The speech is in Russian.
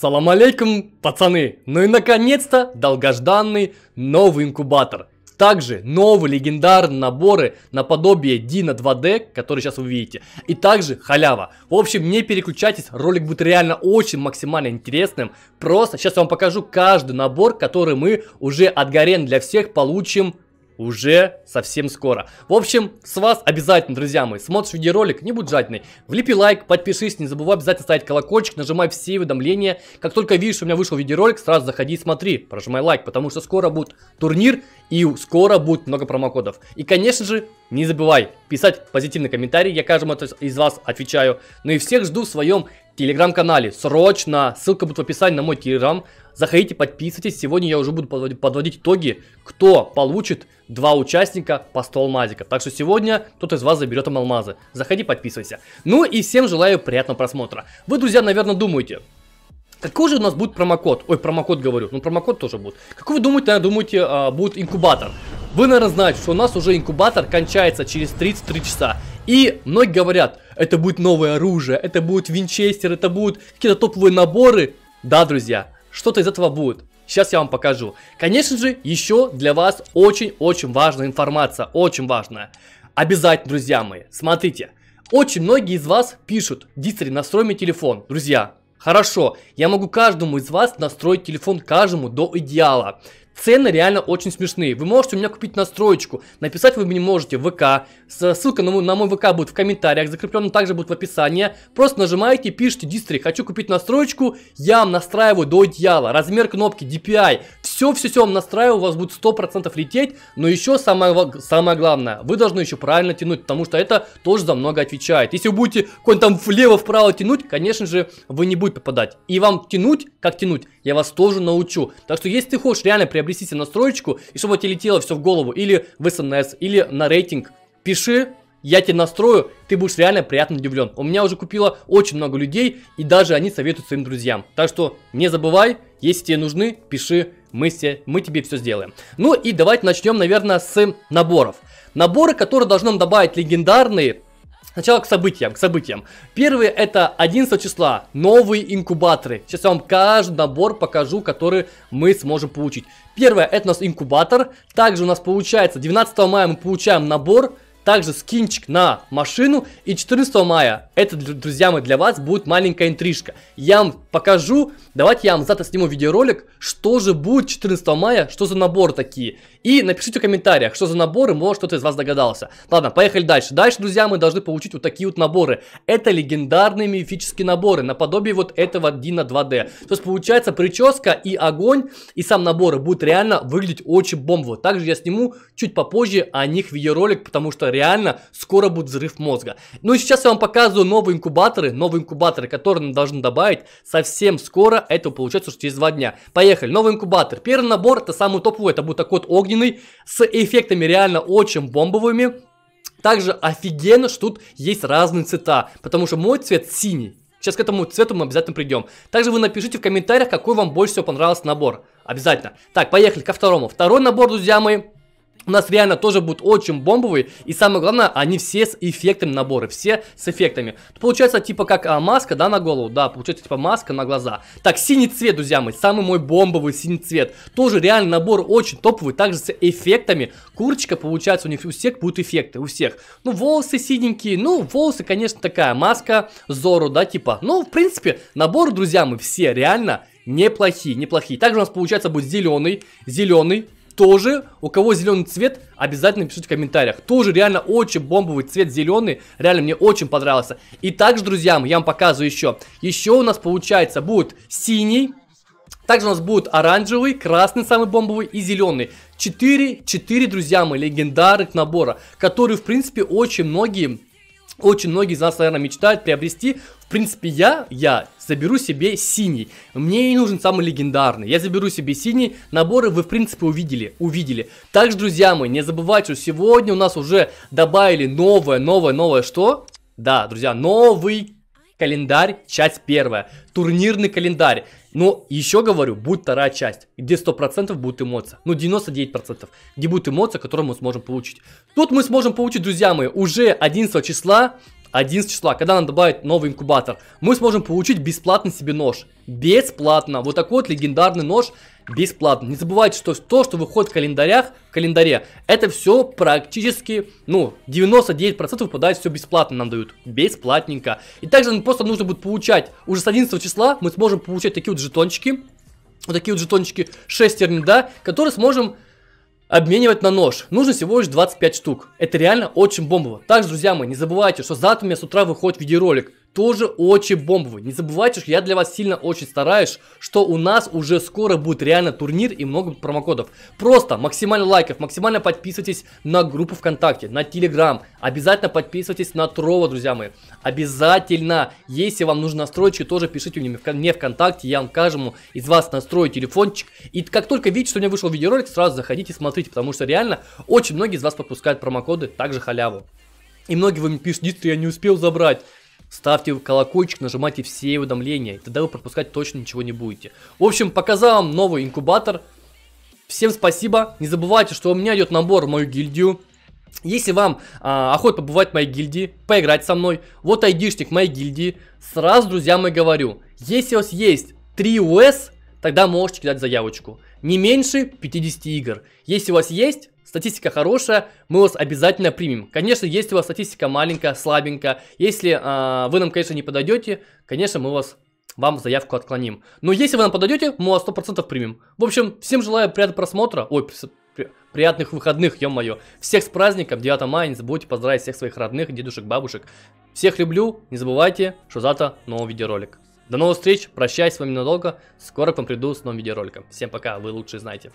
Салам алейкум, пацаны! Ну и наконец-то долгожданный новый инкубатор. Также новые легендарные наборы наподобие Дина 2D, который сейчас вы видите. И также халява. В общем, не переключайтесь, ролик будет реально очень максимально интересным. Просто сейчас я вам покажу каждый набор, который мы уже от Гарен для всех получим уже совсем скоро. В общем, с вас обязательно, друзья мои, смотришь видеоролик, не будь жадный. Влепи лайк, подпишись, не забывай обязательно ставить колокольчик, нажимай все уведомления. Как только видишь, что у меня вышел видеоролик, сразу заходи и смотри, прожимай лайк, потому что скоро будет турнир и скоро будет много промокодов. И, конечно же, не забывай писать позитивный комментарий, я каждому из вас отвечаю. Ну и всех жду в своем телеграм-канале. Срочно! Ссылка будет в описании на мой телеграм. Заходите, подписывайтесь. Сегодня я уже буду подводить итоги, кто получит два участника по 100 алмазиков. Так что сегодня кто-то из вас заберет им алмазы. Заходи, подписывайся. Ну и всем желаю приятного просмотра. Вы, друзья, наверное, думаете, какой же у нас будет промокод? Ой, промокод говорю. Ну, промокод тоже будет. Какой вы думаете, наверное, думаете, а, будет инкубатор? Вы, наверное, знаете, что у нас уже инкубатор кончается через 33 часа. И многие говорят, это будет новое оружие, это будет винчестер, это будут какие-то топовые наборы. Да, друзья, что-то из этого будет. Сейчас я вам покажу. Конечно же, еще для вас очень-очень важная информация, очень важная. Обязательно, друзья мои, смотрите. Очень многие из вас пишут, Дистри, настрой мне телефон. Друзья, хорошо, я могу каждому из вас настроить телефон каждому до идеала. Цены реально очень смешные. Вы можете у меня купить настроечку. Написать вы мне можете в ВК. Ссылка на мой, на мой ВК будет в комментариях. Закреплен также будет в описании. Просто нажимаете, пишите дистри. Хочу купить настроечку. Я вам настраиваю до идеала. Размер кнопки, DPI. Все-все-все вам настраиваю. У вас будет 100% лететь. Но еще самое, самое главное. Вы должны еще правильно тянуть. Потому что это тоже за много отвечает. Если вы будете какой-нибудь там влево-вправо тянуть, конечно же, вы не будете попадать. И вам тянуть, как тянуть, я вас тоже научу. Так что если ты хочешь реально приобрести приобретите настроечку, и чтобы тебе летело все в голову, или в СНС, или на рейтинг, пиши, я тебе настрою, ты будешь реально приятно удивлен. У меня уже купило очень много людей, и даже они советуют своим друзьям. Так что не забывай, если тебе нужны, пиши, мы, се, мы тебе все сделаем. Ну и давайте начнем, наверное, с наборов. Наборы, которые должны нам добавить легендарные, Сначала к событиям, к событиям. Первые это 11 числа, новые инкубаторы. Сейчас я вам каждый набор покажу, который мы сможем получить. Первое, это у нас инкубатор. Также у нас получается, 12 мая мы получаем набор, также скинчик на машину. И 14 мая, это, друзья мои, для вас будет маленькая интрижка. Я вам покажу. Давайте я вам завтра сниму видеоролик, что же будет 14 мая, что за наборы такие. И напишите в комментариях, что за наборы, может кто-то из вас догадался. Ладно, поехали дальше. Дальше, друзья, мы должны получить вот такие вот наборы. Это легендарные мифические наборы, наподобие вот этого Дина 2D. То есть получается прическа и огонь, и сам набор будут реально выглядеть очень бомбово. Также я сниму чуть попозже о них видеоролик, потому что реально скоро будет взрыв мозга. Ну и сейчас я вам показываю новые инкубаторы, новые инкубаторы, которые нам должны добавить со совсем скоро, это получается уже через два дня. Поехали, новый инкубатор. Первый набор, это самый топовый, это будет такой вот огненный, с эффектами реально очень бомбовыми. Также офигенно, что тут есть разные цвета, потому что мой цвет синий. Сейчас к этому цвету мы обязательно придем. Также вы напишите в комментариях, какой вам больше всего понравился набор. Обязательно. Так, поехали ко второму. Второй набор, друзья мои, у нас реально тоже будут очень бомбовые, и самое главное, они все с эффектами наборы, все с эффектами. Получается, типа, как а, маска, да, на голову, да, получается, типа, маска на глаза. Так, синий цвет, друзья мои, самый мой бомбовый синий цвет. Тоже реально набор очень топовый, также с эффектами. Курочка, получается, у них у всех будут эффекты, у всех. Ну, волосы синенькие, ну, волосы, конечно, такая маска, Зору, да, типа. Ну, в принципе, набор, друзья мои, все реально неплохие, неплохие. Также у нас, получается, будет зеленый, зеленый, тоже, у кого зеленый цвет, обязательно пишите в комментариях. Тоже реально очень бомбовый цвет зеленый, реально мне очень понравился. И также, друзья, я вам показываю еще. Еще у нас получается будет синий, также у нас будет оранжевый, красный самый бомбовый и зеленый. 4, 4, друзья мои, легендарных набора, которые, в принципе, очень многие очень многие из нас, наверное, мечтают приобрести. В принципе, я, я заберу себе синий. Мне не нужен самый легендарный. Я заберу себе синий. Наборы вы, в принципе, увидели. Увидели. Также, друзья мои, не забывайте, что сегодня у нас уже добавили новое, новое, новое что? Да, друзья, новый календарь, часть первая. Турнирный календарь. Но еще говорю, будет вторая часть, где 100% будут эмоции. Ну, 99%. Где будет эмоция, которую мы сможем получить. Тут мы сможем получить, друзья мои, уже 11 числа 11 числа, когда нам добавят новый инкубатор, мы сможем получить бесплатно себе нож. Бесплатно. Вот такой вот легендарный нож, бесплатно. Не забывайте, что то, что выходит в календарях, в календаре, это все практически, ну, 99% выпадает все бесплатно нам дают. Бесплатненько. И также нам просто нужно будет получать, уже с 11 числа мы сможем получать такие вот жетончики, вот такие вот жетончики шестерни, да, которые сможем обменивать на нож. Нужно всего лишь 25 штук. Это реально очень бомбово. Также, друзья мои, не забывайте, что завтра у меня с утра выходит видеоролик тоже очень бомбовый. Не забывайте, что я для вас сильно очень стараюсь, что у нас уже скоро будет реально турнир и много промокодов. Просто максимально лайков, максимально подписывайтесь на группу ВКонтакте, на Телеграм. Обязательно подписывайтесь на Трова, друзья мои. Обязательно. Если вам нужно настроечки, тоже пишите мне, мне ВКонтакте, я вам каждому из вас настрою телефончик. И как только видите, что у меня вышел видеоролик, сразу заходите, смотрите, потому что реально очень многие из вас пропускают промокоды, также халяву. И многие вы мне пишут, Дистри, я не успел забрать. Ставьте колокольчик, нажимайте все уведомления, и тогда вы пропускать точно ничего не будете. В общем, показал вам новый инкубатор. Всем спасибо. Не забывайте, что у меня идет набор в мою гильдию. Если вам а, охота побывать в моей гильдии, поиграть со мной, вот айдишник моей гильдии, сразу, друзья, мои говорю, если у вас есть 3 УС, тогда можете кидать заявочку. Не меньше 50 игр. Если у вас есть Статистика хорошая, мы вас обязательно примем. Конечно, если у вас статистика маленькая, слабенькая, если э, вы нам, конечно, не подойдете, конечно, мы вас вам заявку отклоним. Но если вы нам подойдете, мы вас 100% примем. В общем, всем желаю приятного просмотра. Ой, приятных выходных, ё-моё. Всех с праздником, 9 мая, не забудьте поздравить всех своих родных, дедушек, бабушек. Всех люблю, не забывайте, что завтра новый видеоролик. До новых встреч, прощаюсь с вами надолго, скоро к вам приду с новым видеороликом. Всем пока, вы лучше знаете.